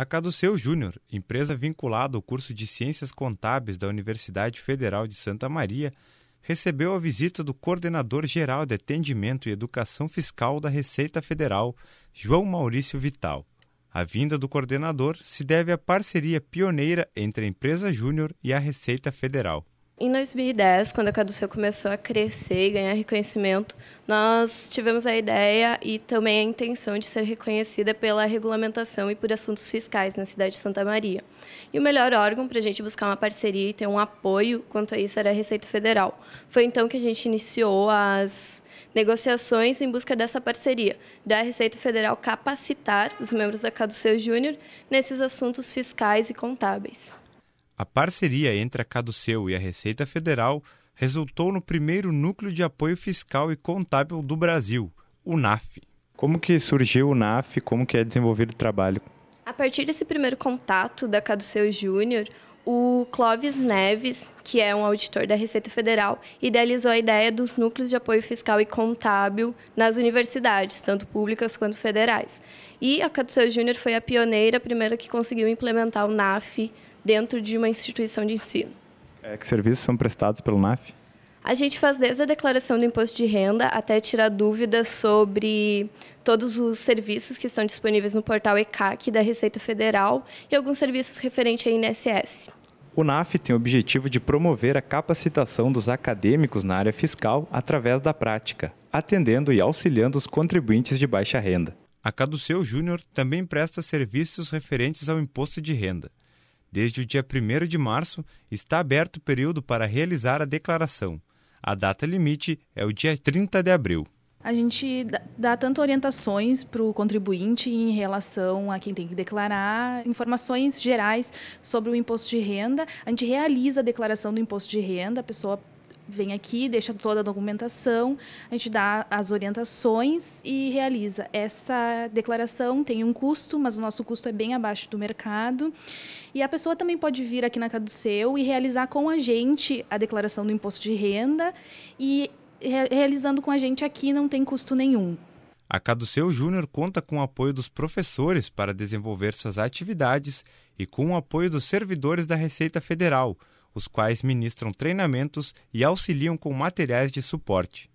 A Caduceu Júnior, empresa vinculada ao curso de Ciências Contábeis da Universidade Federal de Santa Maria, recebeu a visita do coordenador geral de atendimento e educação fiscal da Receita Federal, João Maurício Vital. A vinda do coordenador se deve à parceria pioneira entre a empresa Júnior e a Receita Federal, em 2010, quando a Caduceu começou a crescer e ganhar reconhecimento, nós tivemos a ideia e também a intenção de ser reconhecida pela regulamentação e por assuntos fiscais na cidade de Santa Maria. E o melhor órgão para a gente buscar uma parceria e ter um apoio quanto a isso era a Receita Federal. Foi então que a gente iniciou as negociações em busca dessa parceria, da Receita Federal capacitar os membros da Caduceu Júnior nesses assuntos fiscais e contábeis. A parceria entre a Caduceu e a Receita Federal resultou no primeiro Núcleo de Apoio Fiscal e Contábil do Brasil, o NAF. Como que surgiu o NAF? Como que é desenvolvido o trabalho? A partir desse primeiro contato da Caduceu Júnior, o Clóvis Neves, que é um auditor da Receita Federal, idealizou a ideia dos núcleos de apoio fiscal e contábil nas universidades, tanto públicas quanto federais. E a Caduceu Júnior foi a pioneira, a primeira que conseguiu implementar o NAF dentro de uma instituição de ensino. É, que serviços são prestados pelo NAF? A gente faz desde a declaração do imposto de renda até tirar dúvidas sobre todos os serviços que estão disponíveis no portal ECAC da Receita Federal e alguns serviços referentes à INSS. O NAF tem o objetivo de promover a capacitação dos acadêmicos na área fiscal através da prática, atendendo e auxiliando os contribuintes de baixa renda. A Caduceu Júnior também presta serviços referentes ao imposto de renda. Desde o dia 1 de março, está aberto o período para realizar a declaração. A data limite é o dia 30 de abril. A gente dá tanto orientações para o contribuinte em relação a quem tem que declarar, informações gerais sobre o imposto de renda. A gente realiza a declaração do imposto de renda, a pessoa vem aqui, deixa toda a documentação, a gente dá as orientações e realiza. Essa declaração tem um custo, mas o nosso custo é bem abaixo do mercado. E a pessoa também pode vir aqui na Caduceu e realizar com a gente a declaração do imposto de renda e realizando com a gente aqui não tem custo nenhum. A Caduceu Júnior conta com o apoio dos professores para desenvolver suas atividades e com o apoio dos servidores da Receita Federal – os quais ministram treinamentos e auxiliam com materiais de suporte.